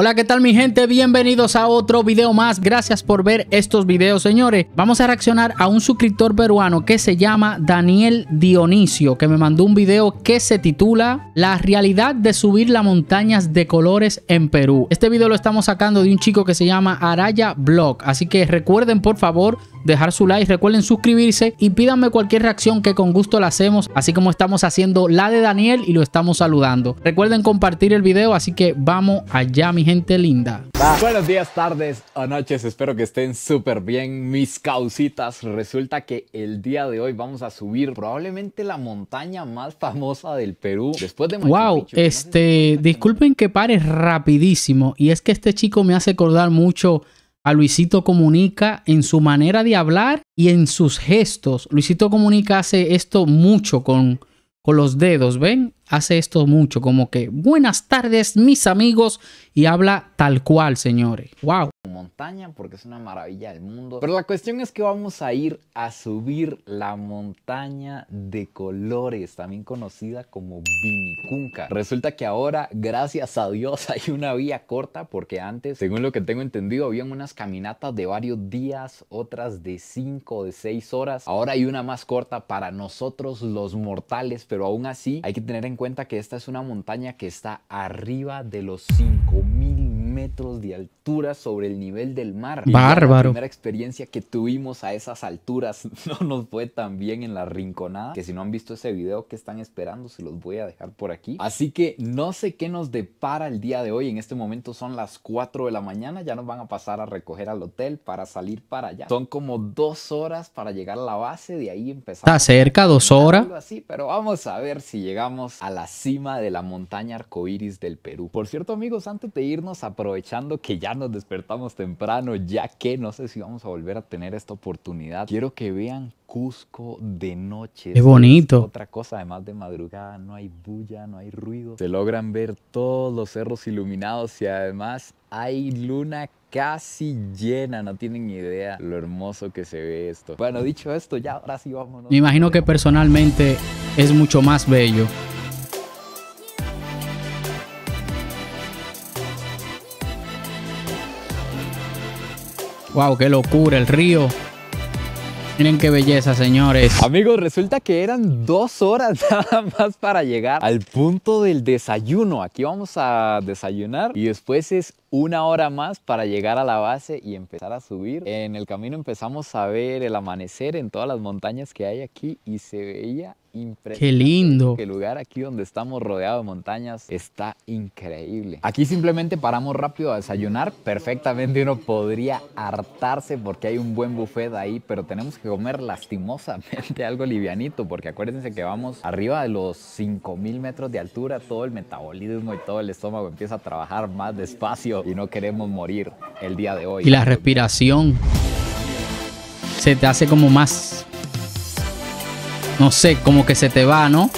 Hola, ¿qué tal mi gente? Bienvenidos a otro video más. Gracias por ver estos videos, señores. Vamos a reaccionar a un suscriptor peruano que se llama Daniel Dionisio, que me mandó un video que se titula La realidad de subir las montañas de colores en Perú. Este video lo estamos sacando de un chico que se llama Araya Blog, así que recuerden por favor dejar su like, recuerden suscribirse y pídanme cualquier reacción que con gusto la hacemos, así como estamos haciendo la de Daniel y lo estamos saludando. Recuerden compartir el video, así que vamos allá mi gente linda. Buenos días, tardes o noches, espero que estén súper bien mis causitas. Resulta que el día de hoy vamos a subir probablemente la montaña más famosa del Perú después de Wow, este, disculpen que pare rapidísimo y es que este chico me hace acordar mucho Luisito Comunica en su manera de hablar y en sus gestos. Luisito Comunica hace esto mucho con, con los dedos, ¿ven? hace esto mucho, como que buenas tardes mis amigos y habla tal cual, señores. ¡Wow! Montaña porque es una maravilla del mundo. Pero la cuestión es que vamos a ir a subir la montaña de colores, también conocida como Vinicunca. Resulta que ahora, gracias a Dios, hay una vía corta porque antes, según lo que tengo entendido, habían unas caminatas de varios días, otras de 5 o de 6 horas. Ahora hay una más corta para nosotros los mortales, pero aún así hay que tener en cuenta que esta es una montaña que está arriba de los 5000 de altura sobre el nivel del mar. Bárbaro. La primera experiencia que tuvimos a esas alturas no nos fue tan bien en la rinconada, que si no han visto ese video que están esperando, se los voy a dejar por aquí. Así que no sé qué nos depara el día de hoy. En este momento son las 4 de la mañana, ya nos van a pasar a recoger al hotel para salir para allá. Son como dos horas para llegar a la base, de ahí empezamos. Está cerca, dos horas. así, pero vamos a ver si llegamos a la cima de la montaña arcoíris del Perú. Por cierto, amigos, antes de irnos a aprovechando que ya nos despertamos temprano, ya que no sé si vamos a volver a tener esta oportunidad, quiero que vean Cusco de noche. Es bonito. otra cosa, además de madrugada, no hay bulla, no hay ruido. Se logran ver todos los cerros iluminados y además hay luna casi llena, no tienen ni idea lo hermoso que se ve esto. Bueno, dicho esto, ya ahora sí vámonos. Me imagino que personalmente es mucho más bello Wow, qué locura, el río. Miren qué belleza, señores. Amigos, resulta que eran dos horas nada más para llegar al punto del desayuno. Aquí vamos a desayunar y después es una hora más para llegar a la base y empezar a subir. En el camino empezamos a ver el amanecer en todas las montañas que hay aquí y se veía impresionante. ¡Qué lindo! El lugar aquí donde estamos rodeado de montañas está increíble. Aquí simplemente paramos rápido a desayunar. Perfectamente uno podría hartarse porque hay un buen buffet ahí, pero tenemos que comer lastimosamente algo livianito porque acuérdense que vamos arriba de los 5000 metros de altura. Todo el metabolismo y todo el estómago empieza a trabajar más despacio y no queremos morir el día de hoy. Y la respiración se te hace como más, no sé, como que se te va, ¿no?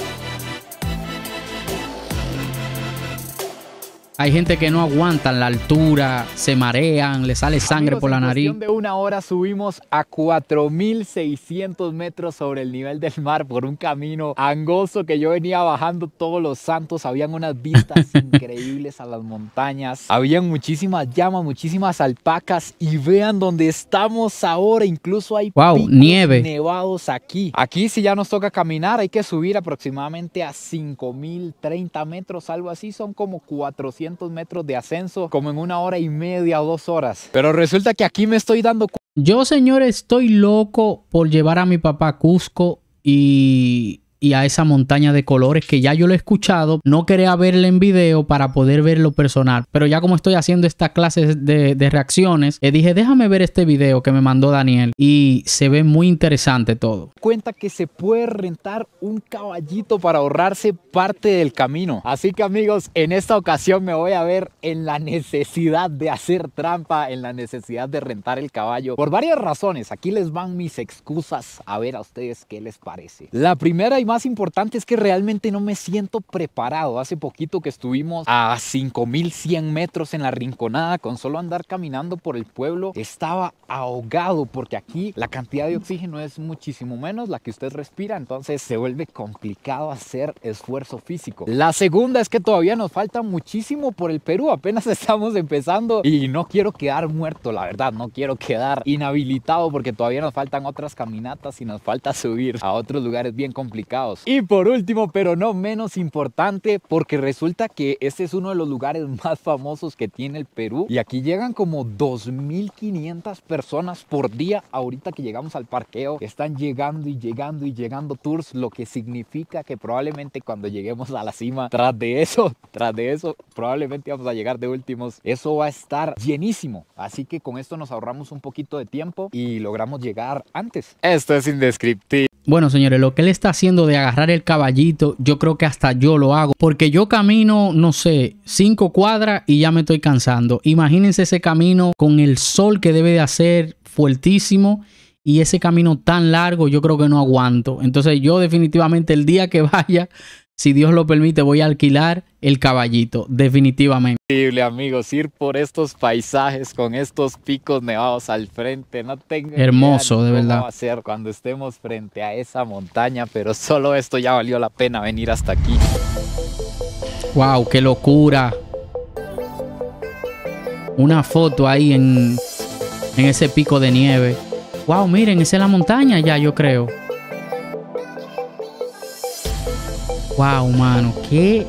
Hay gente que no aguantan la altura, se marean, le sale sangre por la nariz. En de una hora subimos a 4.600 metros sobre el nivel del mar por un camino angosto que yo venía bajando todos los santos. Habían unas vistas increíbles a las montañas. Habían muchísimas llamas, muchísimas alpacas y vean dónde estamos ahora. Incluso hay nieve. nevados aquí. Aquí si ya nos toca caminar hay que subir aproximadamente a 5.030 metros, algo así. Son como 400 metros de ascenso como en una hora y media o dos horas. Pero resulta que aquí me estoy dando cuenta. Yo, señores, estoy loco por llevar a mi papá a Cusco y y a esa montaña de colores que ya yo lo he escuchado. No quería verla en video para poder verlo personal, pero ya como estoy haciendo esta clases de, de reacciones, le eh, dije, déjame ver este video que me mandó Daniel y se ve muy interesante todo. Cuenta que se puede rentar un caballito para ahorrarse parte del camino. Así que amigos, en esta ocasión me voy a ver en la necesidad de hacer trampa, en la necesidad de rentar el caballo. Por varias razones, aquí les van mis excusas a ver a ustedes qué les parece. La primera y más importante es que realmente no me siento preparado. Hace poquito que estuvimos a 5100 metros en la rinconada, con solo andar caminando por el pueblo, estaba ahogado porque aquí la cantidad de oxígeno es muchísimo menos la que usted respira, entonces se vuelve complicado hacer esfuerzo físico. La segunda es que todavía nos falta muchísimo por el Perú, apenas estamos empezando y no quiero quedar muerto, la verdad, no quiero quedar inhabilitado porque todavía nos faltan otras caminatas y nos falta subir a otros lugares bien complicados y por último, pero no menos importante, porque resulta que este es uno de los lugares más famosos que tiene el Perú y aquí llegan como 2.500 personas por día ahorita que llegamos al parqueo. Están llegando y llegando y llegando tours, lo que significa que probablemente cuando lleguemos a la cima, tras de eso, tras de eso, probablemente vamos a llegar de últimos. Eso va a estar llenísimo. Así que con esto nos ahorramos un poquito de tiempo y logramos llegar antes. Esto es indescriptible. Bueno, señores, lo que él está haciendo de agarrar el caballito, yo creo que hasta yo lo hago. Porque yo camino, no sé, cinco cuadras y ya me estoy cansando. Imagínense ese camino con el sol que debe de hacer fuertísimo y ese camino tan largo, yo creo que no aguanto. Entonces yo definitivamente el día que vaya si Dios lo permite, voy a alquilar el caballito, definitivamente. Increíble, amigos, ir por estos paisajes con estos picos nevados al frente, no tengo hermoso, de verdad. Va a ser cuando estemos frente a esa montaña, pero solo esto ya valió la pena venir hasta aquí. Wow, qué locura. Una foto ahí en ese pico de nieve. Wow, miren, esa es la montaña ya, yo creo. Wow, mano, qué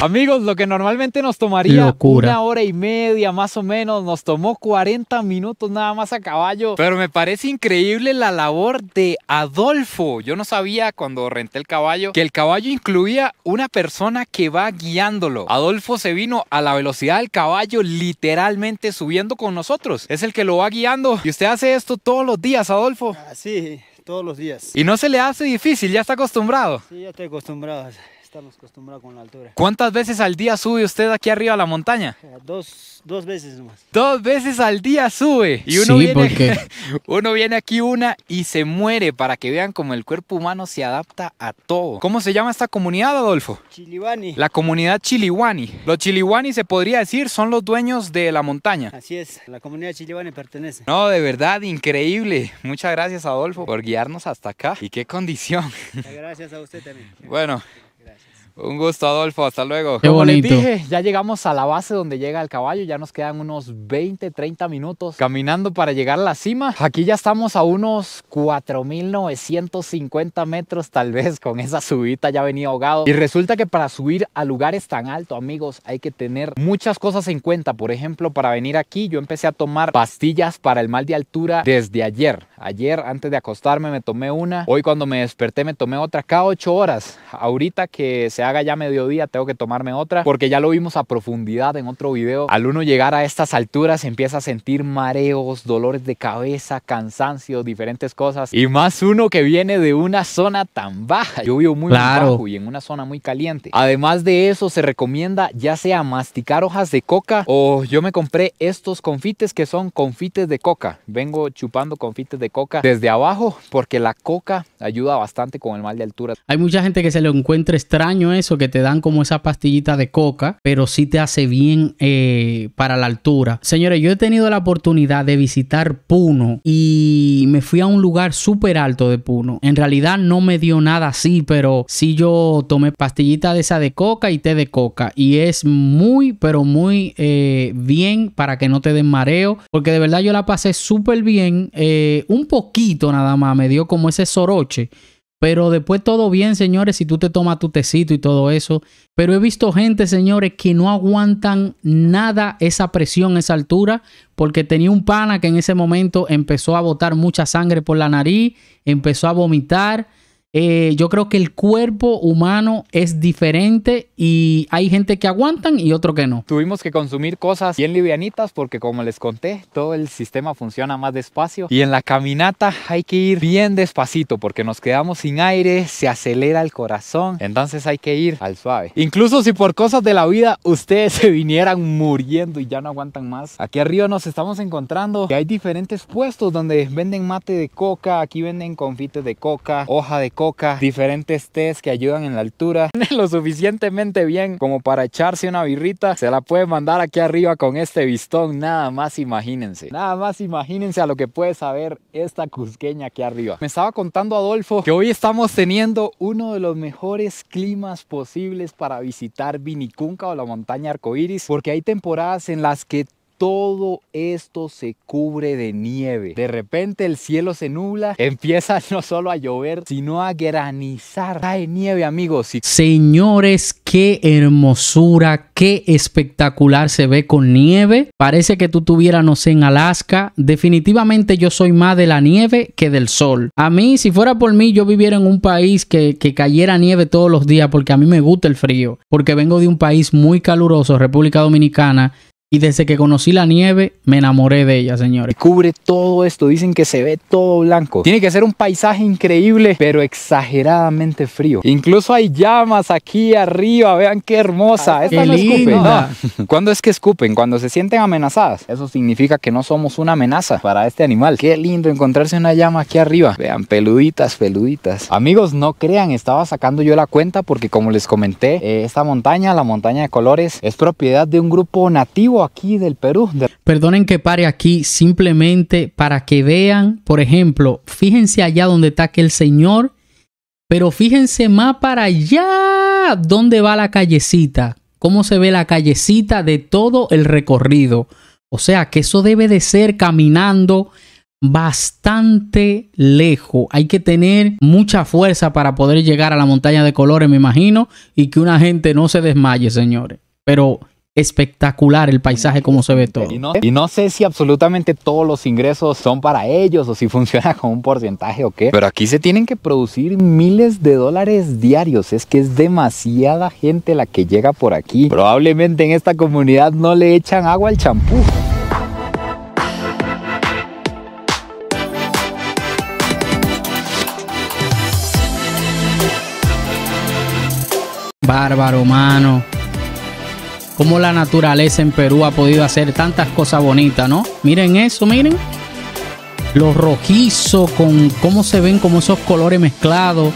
Amigos, lo que normalmente nos tomaría una hora y media más o menos, nos tomó 40 minutos nada más a caballo. Pero me parece increíble la labor de Adolfo. Yo no sabía cuando renté el caballo que el caballo incluía una persona que va guiándolo. Adolfo se vino a la velocidad del caballo literalmente subiendo con nosotros. Es el que lo va guiando. Y usted hace esto todos los días, Adolfo. Así. Ah, sí todos los días. ¿Y no se le hace difícil? ¿Ya está acostumbrado? Sí, ya estoy acostumbrado estamos acostumbrados con la altura. ¿Cuántas veces al día sube usted aquí arriba a la montaña? Eh, dos, veces nomás. Dos veces al día sube. Y uno, sí, viene, uno viene aquí una y se muere para que vean cómo el cuerpo humano se adapta a todo. ¿Cómo se llama esta comunidad, Adolfo? Chiliwani. La comunidad Chiliwani. Los Chiliwani se podría decir son los dueños de la montaña. Así es, la comunidad Chiliwani pertenece. No, de verdad, increíble. Muchas gracias, Adolfo, por guiarnos hasta acá. Y qué condición. Gracias a usted también. Bueno, un gusto, Adolfo. Hasta luego. Qué bonito. les dije, ya llegamos a la base donde llega el caballo. Ya nos quedan unos 20, 30 minutos caminando para llegar a la cima. Aquí ya estamos a unos 4,950 metros, tal vez con esa subida ya venía ahogado. Y resulta que para subir a lugares tan altos, amigos, hay que tener muchas cosas en cuenta. Por ejemplo, para venir aquí, yo empecé a tomar pastillas para el mal de altura desde ayer. Ayer, antes de acostarme, me tomé una. Hoy, cuando me desperté, me tomé otra cada 8 horas. Ahorita que se ha haga ya mediodía, tengo que tomarme otra, porque ya lo vimos a profundidad en otro video. Al uno llegar a estas alturas empieza a sentir mareos, dolores de cabeza, cansancio, diferentes cosas. Y más uno que viene de una zona tan baja. Yo vivo muy, bajo y en una zona muy caliente. Además de eso, se recomienda ya sea masticar hojas de coca o yo me compré estos confites que son confites de coca. Vengo chupando confites de coca desde abajo porque la coca ayuda bastante con el mal de altura. Hay mucha gente que se lo encuentra extraño eso, que te dan como esa pastillita de coca, pero si te hace bien eh, para la altura. Señores, yo he tenido la oportunidad de visitar Puno y me fui a un lugar súper alto de Puno. En realidad no me dio nada así, pero si yo tomé pastillita de esa de coca y té de coca. Y es muy, pero muy eh, bien para que no te den mareo, porque de verdad yo la pasé súper bien. Eh, un poquito nada más, me dio como ese soroche pero después todo bien, señores, si tú te tomas tu tecito y todo eso. Pero he visto gente, señores, que no aguantan nada esa presión, esa altura, porque tenía un pana que en ese momento empezó a botar mucha sangre por la nariz, empezó a vomitar eh, yo creo que el cuerpo humano es diferente y hay gente que aguantan y otro que no. Tuvimos que consumir cosas bien livianitas porque como les conté, todo el sistema funciona más despacio y en la caminata hay que ir bien despacito porque nos quedamos sin aire, se acelera el corazón, entonces hay que ir al suave. Incluso si por cosas de la vida ustedes se vinieran muriendo y ya no aguantan más, aquí arriba nos estamos encontrando que hay diferentes puestos donde venden mate de coca, aquí venden confites de coca, hoja de coca coca, diferentes tés que ayudan en la altura, lo suficientemente bien como para echarse una birrita, se la puede mandar aquí arriba con este vistón nada más imagínense, nada más imagínense a lo que puede saber esta cusqueña aquí arriba. Me estaba contando Adolfo que hoy estamos teniendo uno de los mejores climas posibles para visitar Vinicunca o la montaña arcoíris, porque hay temporadas en las que todo esto se cubre de nieve. De repente el cielo se nubla, empieza no solo a llover, sino a granizar. Cae nieve, amigos. Señores, qué hermosura, qué espectacular se ve con nieve. Parece que tú tuvieras, no sé, en Alaska. Definitivamente yo soy más de la nieve que del sol. A mí, si fuera por mí, yo viviera en un país que, que cayera nieve todos los días porque a mí me gusta el frío. Porque vengo de un país muy caluroso, República Dominicana y desde que conocí la nieve, me enamoré de ella, señores. Cubre todo esto, dicen que se ve todo blanco. Tiene que ser un paisaje increíble, pero exageradamente frío. Incluso hay llamas aquí arriba, vean qué hermosa. Ah, esta no escupen. ¿Cuándo es que escupen? Cuando se sienten amenazadas. Eso significa que no somos una amenaza para este animal. Qué lindo encontrarse una llama aquí arriba. Vean, peluditas, peluditas. Amigos, no crean, estaba sacando yo la cuenta porque como les comenté, eh, esta montaña, la montaña de colores, es propiedad de un grupo nativo aquí del Perú. Perdonen que pare aquí simplemente para que vean, por ejemplo, fíjense allá donde está aquel señor, pero fíjense más para allá dónde va la callecita, cómo se ve la callecita de todo el recorrido. O sea que eso debe de ser caminando bastante lejos. Hay que tener mucha fuerza para poder llegar a la montaña de colores, me imagino, y que una gente no se desmaye, señores. Pero espectacular el paisaje como se ve todo. Y no, sé si absolutamente todos los ingresos son para ellos o si funciona con un porcentaje o qué, pero aquí se tienen que producir miles de dólares diarios, es que es demasiada gente la que llega por aquí. Probablemente en esta comunidad no le echan agua al champú. Bárbaro, mano cómo la naturaleza en Perú ha podido hacer tantas cosas bonitas, ¿no? Miren eso, miren. Los rojizos, con cómo se ven como esos colores mezclados.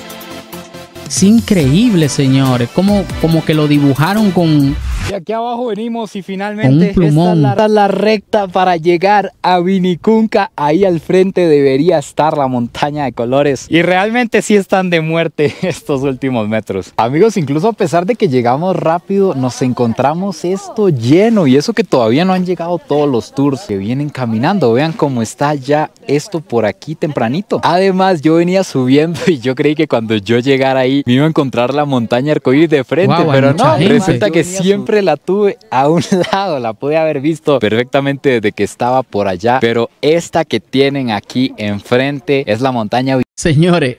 Es increíble, señores. Como, como que lo dibujaron con, y aquí abajo venimos y finalmente esta es, la, recta para llegar a Vinicunca. Ahí al frente debería estar la montaña de colores. Y realmente sí están de muerte estos últimos metros. Amigos, incluso a pesar de que llegamos rápido, nos encontramos esto lleno. Y eso que todavía no han llegado todos los tours que vienen caminando. Vean cómo está ya esto por aquí tempranito. Además, yo venía subiendo y yo creí que cuando yo llegara ahí me iba a encontrar la montaña arcoíris de frente. pero no, resulta que siempre la tuve a un lado, la pude haber visto perfectamente desde que estaba por allá, pero esta que tienen aquí enfrente es la montaña. Señores,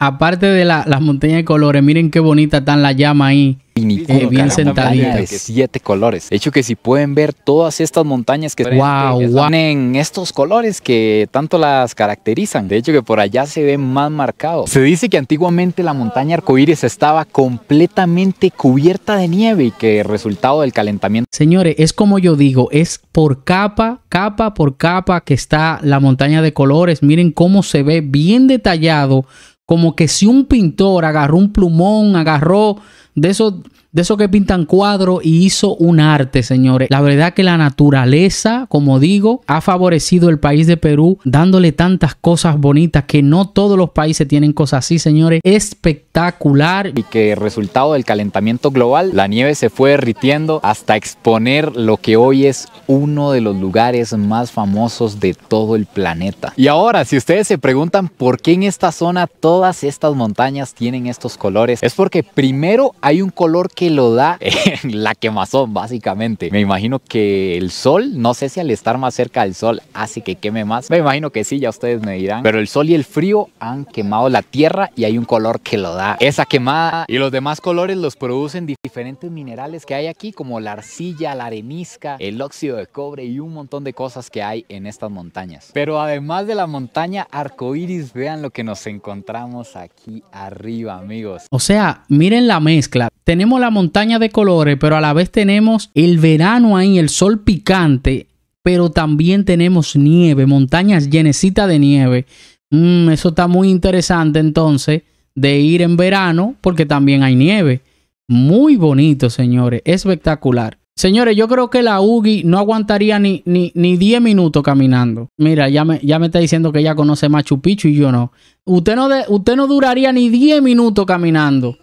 aparte de las montañas de colores, miren qué bonita están la llama ahí. Eh, bien sentaditas. siete colores. De hecho, que si pueden ver todas estas montañas que wow, están en estos colores que tanto las caracterizan. De hecho, que por allá se ve más marcado. Se dice que antiguamente la montaña arcoíris estaba completamente cubierta de nieve y que resultado del calentamiento. Señores, es como yo digo, es por capa, capa por capa que está la montaña de colores. Miren cómo se ve bien detallado como que si un pintor agarró un plumón, agarró de esos de eso que pintan cuadro y hizo un arte, señores. La verdad que la naturaleza, como digo, ha favorecido el país de Perú dándole tantas cosas bonitas que no todos los países tienen cosas así, señores. Espectacular. Y que resultado del calentamiento global, la nieve se fue derritiendo hasta exponer lo que hoy es uno de los lugares más famosos de todo el planeta. Y ahora, si ustedes se preguntan por qué en esta zona todas estas montañas tienen estos colores, es porque primero hay un color que lo da la quemazón, básicamente. Me imagino que el sol, no sé si al estar más cerca del sol hace que queme más. Me imagino que sí, ya ustedes me dirán. Pero el sol y el frío han quemado la tierra y hay un color que lo da. Esa quemada y los demás colores los producen diferentes minerales que hay aquí, como la arcilla, la arenisca, el óxido de cobre y un montón de cosas que hay en estas montañas. Pero además de la montaña arcoíris, vean lo que nos encontramos aquí arriba, amigos. O sea, miren la mezcla tenemos la montaña de colores, pero a la vez tenemos el verano ahí, el sol picante, pero también tenemos nieve, montañas llenecitas de nieve. Mm, eso está muy interesante entonces de ir en verano porque también hay nieve. Muy bonito, señores, espectacular. Señores, yo creo que la UGI no aguantaría ni, ni, ni 10 minutos caminando. Mira, ya me, ya me está diciendo que ella conoce Machu Picchu y yo no. Usted no, usted no duraría ni 10 minutos caminando.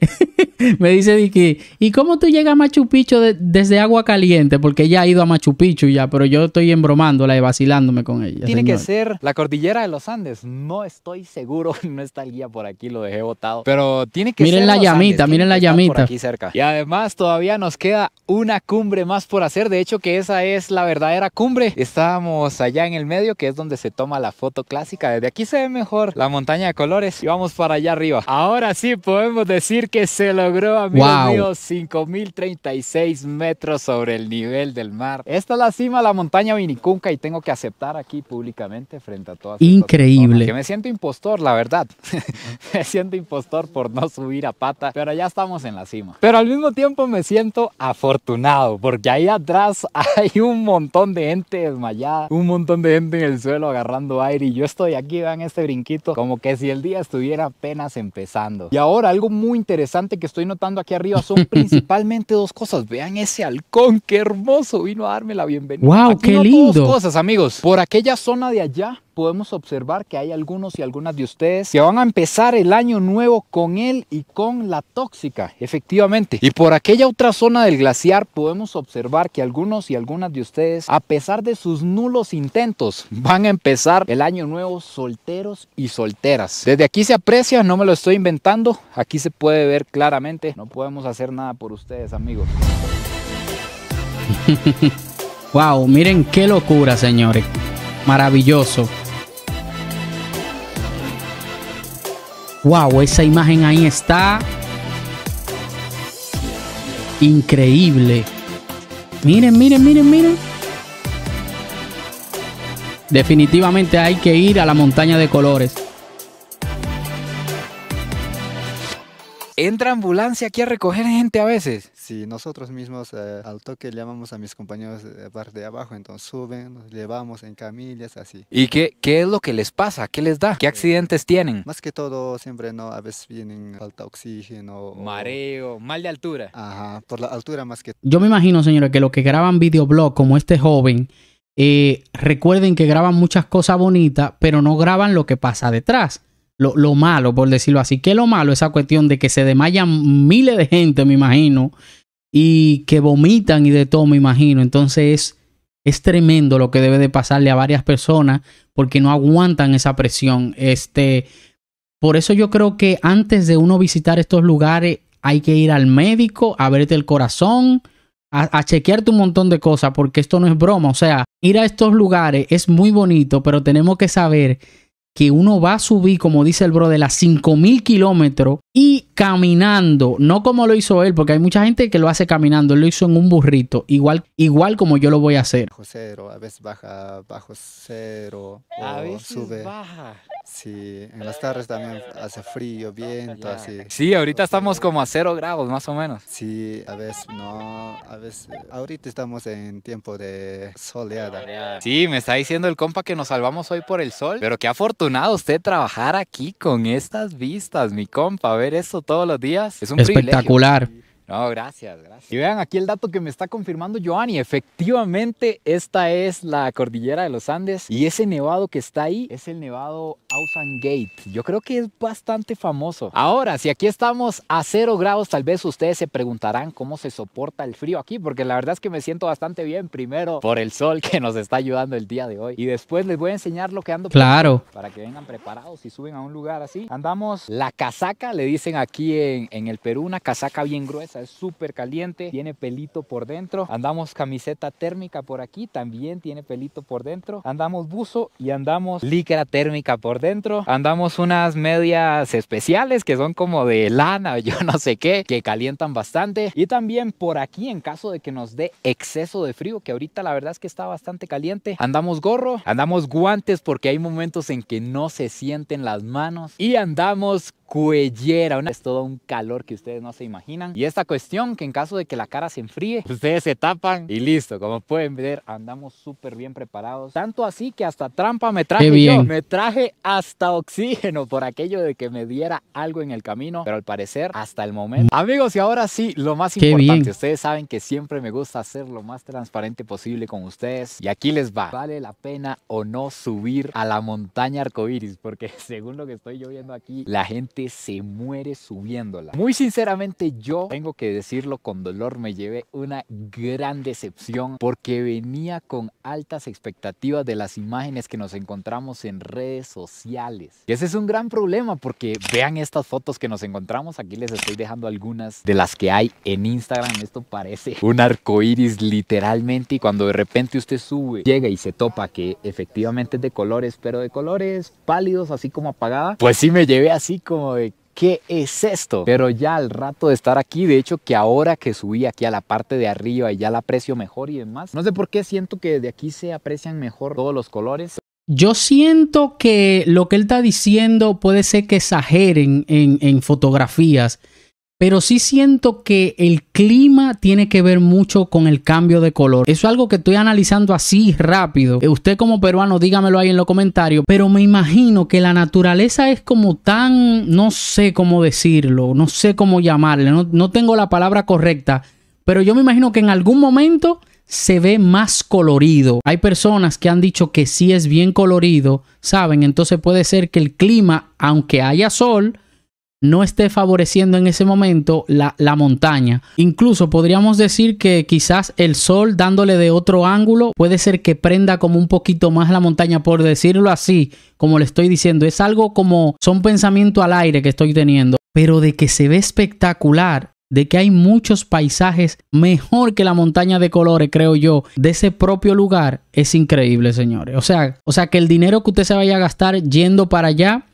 me dice Vicky. ¿y cómo tú llegas a Machu Picchu desde agua caliente? Porque ella ha ido a Machu Picchu ya, pero yo estoy embromándola y vacilándome con ella. Tiene que ser la cordillera de los Andes. No estoy seguro, no está el guía por aquí, lo dejé botado. Pero tiene que ser. La miren la llamita, miren la llamita. Y además todavía nos queda una cumbre más por hacer. De hecho, que esa es la verdadera cumbre. Estábamos allá en el medio, que es donde se toma la foto clásica. Desde aquí se ve mejor la montaña de colores y vamos para allá arriba. Ahora sí podemos decir que se logró, amigos míos, 5036 metros sobre el nivel del mar. Esta es la cima de la montaña Vinicunca y tengo que aceptar aquí públicamente frente a todas. Increíble. Que me siento impostor, la verdad. me siento impostor por no subir a pata, pero ya estamos en la cima. Pero al mismo tiempo me siento afortunado porque ahí atrás hay un montón de gente desmayada, un montón de gente en el suelo agarrando aire y yo estoy aquí, vean este brinquito como que si el día estuviera apenas empezando. Y ahora algo muy interesante que estoy notando aquí arriba son principalmente dos cosas. Vean ese halcón, qué hermoso, vino a darme la bienvenida. ¡Wow, qué lindo! Dos cosas, amigos. Por aquella zona de allá podemos observar que hay algunos y algunas de ustedes que van a empezar el año nuevo con él y con la tóxica, efectivamente. Y por aquella otra zona del glaciar podemos observar que algunos y algunas de ustedes, a pesar de sus nulos intentos, van a empezar el año nuevo solteros y solteras. Desde aquí se aprecia, no me lo estoy inventando, aquí se puede ver claramente, no podemos hacer nada por ustedes, amigos. Wow, miren qué locura, señores. Maravilloso. Wow, esa imagen ahí está. Increíble. Miren, miren, miren, miren. Definitivamente hay que ir a la montaña de colores. entra ambulancia aquí a recoger gente a veces. Sí, nosotros mismos eh, al toque llamamos a mis compañeros de parte de abajo, entonces suben, nos llevamos en camillas, así. ¿Y qué, qué es lo que les pasa? ¿Qué les da? ¿Qué eh, accidentes tienen? Más que todo, siempre no, a veces vienen falta oxígeno. Mareo, mal de altura. Ajá, por la altura más que... Yo me imagino, señores, que los que graban videoblog como este joven... Eh, recuerden que graban muchas cosas bonitas, pero no graban lo que pasa detrás lo, malo, por decirlo así. que lo malo? Esa cuestión de que se desmayan miles de gente, me imagino, y que vomitan y de todo, me imagino. Entonces es, tremendo lo que debe de pasarle a varias personas porque no aguantan esa presión. Este, por eso yo creo que antes de uno visitar estos lugares hay que ir al médico, a verte el corazón, a, a chequearte un montón de cosas, porque esto no es broma. O sea, ir a estos lugares es muy bonito, pero tenemos que saber que uno va a subir, como dice el bro, de las 5000 kilómetros y caminando, no como lo hizo él, porque hay mucha gente que lo hace caminando, él lo hizo en un burrito, igual, igual como yo lo voy a hacer. Bajo cero, a veces baja bajo cero, a veces Baja. Sí, en las tardes también hace frío, viento, así. Sí, ahorita estamos como a cero grados más o menos. Sí, a veces no, a veces eh, ahorita estamos en tiempo de soleada. Sí, me está diciendo el compa que nos salvamos hoy por el sol, pero qué afortunado usted trabajar aquí con estas vistas, mi compa, ver esto todos los días. Es un espectacular. No, gracias, gracias. Y vean aquí el dato que me está confirmando Joanny. Efectivamente, esta es la cordillera de los Andes y ese nevado que está ahí es el nevado Ausangate Gate. Yo creo que es bastante famoso. Ahora, si aquí estamos a cero grados, tal vez ustedes se preguntarán cómo se soporta el frío aquí, porque la verdad es que me siento bastante bien. Primero, por el sol que nos está ayudando el día de hoy. Y después les voy a enseñar lo que ando. Claro. Para que vengan preparados y suben a un lugar así. Andamos la casaca, le dicen aquí en el Perú, una casaca bien gruesa es súper caliente, tiene pelito por dentro. Andamos camiseta térmica por aquí, también tiene pelito por dentro. Andamos buzo y andamos líquera térmica por dentro. Andamos unas medias especiales que son como de lana, yo no sé qué, que calientan bastante. Y también por aquí, en caso de que nos dé exceso de frío, que ahorita la verdad es que está bastante caliente, andamos gorro, andamos guantes porque hay momentos en que no se sienten las manos y andamos cuellera. Es todo un calor que ustedes no se imaginan. Y esta cuestión que en caso de que la cara se enfríe, pues ustedes se tapan y listo. Como pueden ver, andamos súper bien preparados. Tanto así que hasta trampa me traje Me traje hasta oxígeno por aquello de que me diera algo en el camino. Pero al parecer, hasta el momento. Amigos, y ahora sí, lo más importante. Ustedes saben que siempre me gusta ser lo más transparente posible con ustedes. Y aquí les va. ¿Vale la pena o no subir a la montaña arcoiris? Porque según lo que estoy yo viendo aquí, la gente se muere subiéndola. Muy sinceramente yo tengo que decirlo con dolor, me llevé una gran decepción porque venía con altas expectativas de las imágenes que nos encontramos en redes sociales. Y ese es un gran problema porque vean estas fotos que nos encontramos, aquí les estoy dejando algunas de las que hay en Instagram, esto parece un arco iris literalmente y cuando de repente usted sube, llega y se topa que efectivamente es de colores, pero de colores pálidos, así como apagada, pues sí me llevé así como de ¿qué es esto? Pero ya al rato de estar aquí, de hecho que ahora que subí aquí a la parte de arriba y ya la aprecio mejor y demás, no sé por qué siento que de aquí se aprecian mejor todos los colores. Yo siento que lo que él está diciendo puede ser que exageren en fotografías pero sí siento que el clima tiene que ver mucho con el cambio de color. Eso es algo que estoy analizando así rápido. Eh, usted como peruano, dígamelo ahí en los comentarios. Pero me imagino que la naturaleza es como tan, no sé cómo decirlo, no sé cómo llamarle, no, tengo la palabra correcta. Pero yo me imagino que en algún momento se ve más colorido. Hay personas que han dicho que sí es bien colorido, ¿saben? Entonces puede ser que el clima, aunque haya sol, no esté favoreciendo en ese momento la, la, montaña. Incluso podríamos decir que quizás el sol dándole de otro ángulo puede ser que prenda como un poquito más la montaña, por decirlo así, como le estoy diciendo. Es algo como son pensamiento al aire que estoy teniendo, pero de que se ve espectacular. De que hay muchos paisajes mejor que la montaña de colores, creo yo, de ese propio lugar, es increíble, señores. O sea, o sea que el dinero que usted se vaya a gastar yendo para allá,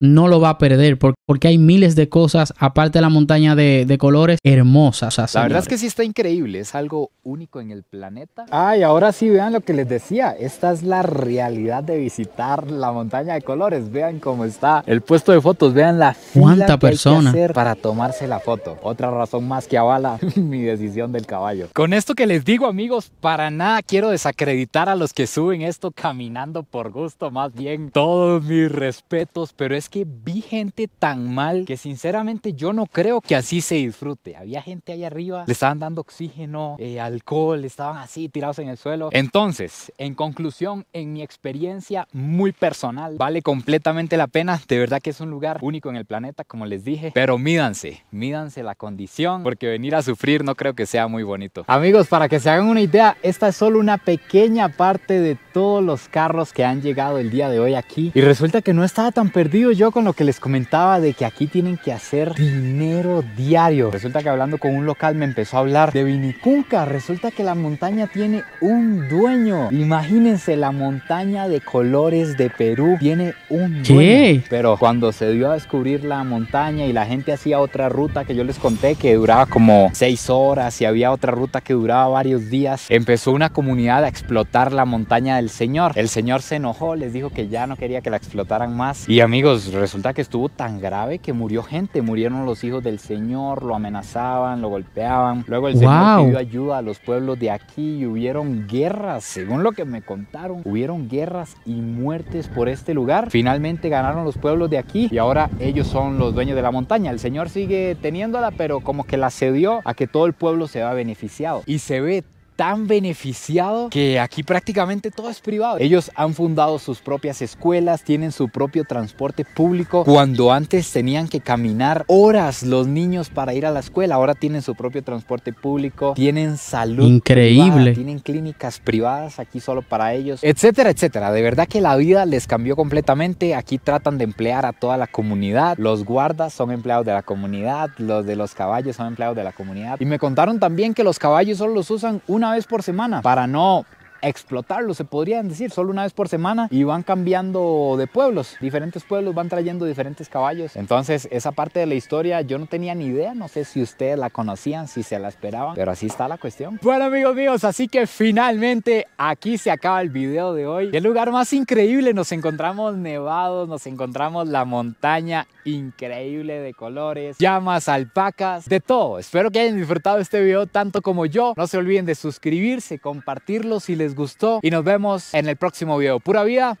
no lo va a perder porque, hay miles de cosas, aparte de la montaña de, colores, hermosas. la verdad es que sí está increíble, es algo único en el planeta. Ay, ah, ahora sí vean lo que les decía, esta es la realidad de visitar la montaña de colores, vean cómo está el puesto de fotos, vean la cuánta persona para tomarse la foto. Otra razón más que avala mi decisión del caballo. Con esto que les digo amigos, para nada quiero desacreditar a los que suben esto caminando por gusto, más bien todos mis respetos, pero es que vi gente tan mal que sinceramente yo no creo que así se disfrute. Había gente ahí arriba, le estaban dando oxígeno, eh, alcohol, estaban así tirados en el suelo. Entonces, en conclusión, en mi experiencia muy personal, vale completamente la pena. De verdad que es un lugar único en el planeta, como les dije. Pero mídanse, mídanse la condición, porque venir a sufrir no creo que sea muy bonito. Amigos, para que se hagan una idea, esta es solo una pequeña parte de todos los carros que han llegado el día de hoy aquí. Y resulta que no estaba tan perdido yo con lo que les comentaba de que aquí tienen que hacer dinero diario. Resulta que hablando con un local me empezó a hablar de Vinicunca. Resulta que la montaña tiene un dueño. Imagínense, la montaña de colores de Perú tiene un ¿Qué? dueño. Pero cuando se dio a descubrir la montaña y la gente hacía otra ruta que yo les conté que duraba como seis horas y había otra ruta que duraba varios días, empezó una comunidad a explotar la montaña del señor. El señor se enojó, les dijo que ya no quería que la explotaran más. Y amigos, pues, resulta que estuvo tan grave que murió gente, murieron los hijos del Señor, lo amenazaban, lo golpeaban. Luego el Señor pidió ayuda a los pueblos de aquí y hubieron guerras, según lo que me contaron, hubieron guerras y muertes por este lugar. Finalmente ganaron los pueblos de aquí y ahora ellos son los dueños de la montaña. El Señor sigue teniéndola, pero como que la cedió a que todo el pueblo se va beneficiado. Y se ve tan beneficiado que aquí prácticamente todo es privado. Ellos han fundado sus propias escuelas, tienen su propio transporte público. Cuando antes tenían que caminar horas los niños para ir a la escuela, ahora tienen su propio transporte público, tienen salud. Increíble. tienen clínicas privadas aquí solo para ellos, etcétera, etcétera. De verdad que la vida les cambió completamente. Aquí tratan de emplear a toda la comunidad. Los guardas son empleados de la comunidad, los de los caballos son empleados de la comunidad. Y me contaron también que los caballos solo los usan una vez por semana para no explotarlo, se podrían decir, solo una vez por semana y van cambiando de pueblos. Diferentes pueblos van trayendo diferentes caballos. Entonces, esa parte de la historia yo no tenía ni idea, no sé si ustedes la conocían, si se la esperaban, pero así está la cuestión. Bueno, amigos míos, así que finalmente aquí se acaba el video de hoy. El lugar más increíble, nos encontramos nevados, nos encontramos la montaña increíble de colores, llamas, alpacas, de todo. Espero que hayan disfrutado este video tanto como yo. No se olviden de suscribirse, compartirlo si les gustó y nos vemos en el próximo video. Pura vida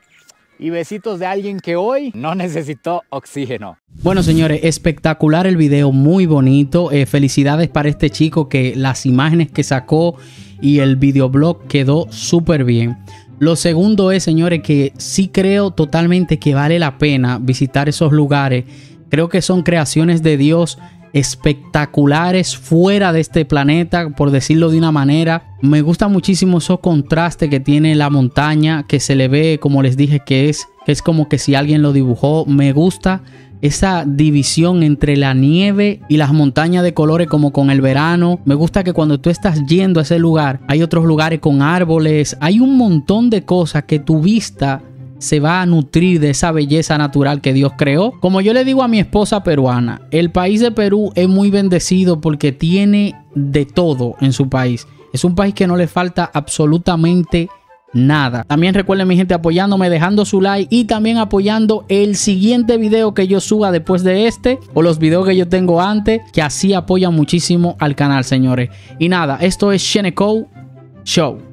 y besitos de alguien que hoy no necesitó oxígeno. Bueno señores, espectacular el video, muy bonito. Eh, felicidades para este chico que las imágenes que sacó y el videoblog quedó súper bien. Lo segundo es, señores, que sí creo totalmente que vale la pena visitar esos lugares. Creo que son creaciones de Dios espectaculares fuera de este planeta, por decirlo de una manera. Me gusta muchísimo esos contrastes que tiene la montaña, que se le ve, como les dije, que es, es como que si alguien lo dibujó. Me gusta esa división entre la nieve y las montañas de colores como con el verano. Me gusta que cuando tú estás yendo a ese lugar, hay otros lugares con árboles, hay un montón de cosas que tu vista se va a nutrir de esa belleza natural que Dios creó. Como yo le digo a mi esposa peruana, el país de Perú es muy bendecido porque tiene de todo en su país. Es un país que no le falta absolutamente nada. También recuerden mi gente apoyándome, dejando su like y también apoyando el siguiente video que yo suba después de este o los videos que yo tengo antes, que así apoyan muchísimo al canal, señores. Y nada, esto es Sheneco Show.